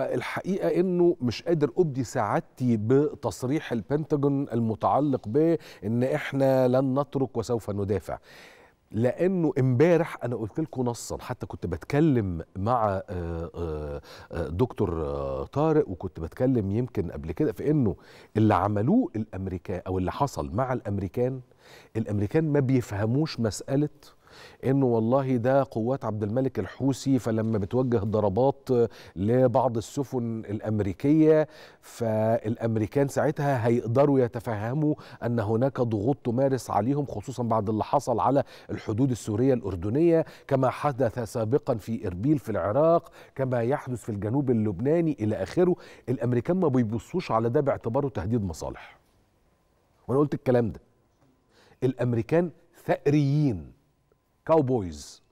الحقيقة أنه مش قادر أبدي سعادتي بتصريح البنتاجون المتعلق بأن إحنا لن نترك وسوف ندافع لانه امبارح انا قلت لكم نصا حتى كنت بتكلم مع آه، آه، آه، دكتور طارق وكنت بتكلم يمكن قبل كده في انه اللي عملوه الامريكان او اللي حصل مع الامريكان الامريكان ما بيفهموش مساله انه والله ده قوات عبد الملك الحوثي فلما بتوجه ضربات لبعض السفن الامريكيه فالامريكان ساعتها هيقدروا يتفهموا ان هناك ضغوط تمارس عليهم خصوصا بعد اللي حصل على الحدود السوريه الاردنيه كما حدث سابقا في اربيل في العراق كما يحدث في الجنوب اللبناني الى اخره الامريكان ما بيبصوش على ده باعتباره تهديد مصالح وانا قلت الكلام ده الامريكان ثأريين كاوبويز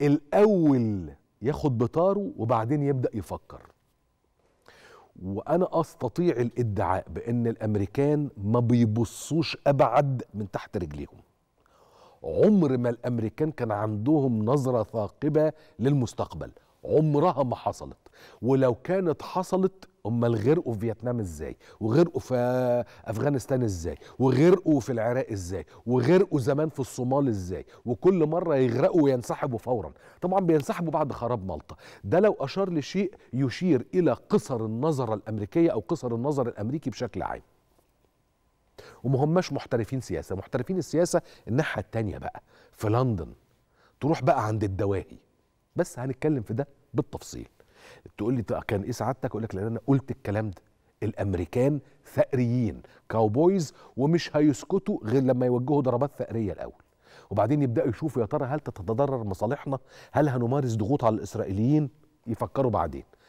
الاول ياخد بطاره وبعدين يبدا يفكر وانا استطيع الادعاء بان الامريكان ما بيبصوش ابعد من تحت رجليهم عمر ما الامريكان كان عندهم نظره ثاقبه للمستقبل عمرها ما حصلت ولو كانت حصلت امال غرقوا في فيتنام ازاي وغرقوا في افغانستان ازاي وغرقوا في العراق ازاي وغرقوا زمان في الصومال ازاي وكل مره يغرقوا وينسحبوا فورا طبعا بينسحبوا بعد خراب مالطا ده لو اشار لشيء يشير الى قصر النظر الامريكيه او قصر النظر الامريكي بشكل عام وما هماش محترفين سياسه محترفين السياسه الناحيه التانية بقى في لندن تروح بقى عند الدواهي بس هنتكلم في ده بالتفصيل تقول لي كان ايه سعادتك اقول لك لان انا قلت الكلام ده الامريكان ثأريين كاوبويز ومش هيسكتوا غير لما يوجهوا ضربات ثأريه الاول وبعدين يبداوا يشوفوا يا ترى هل تتضرر مصالحنا هل هنمارس ضغوط على الاسرائيليين يفكروا بعدين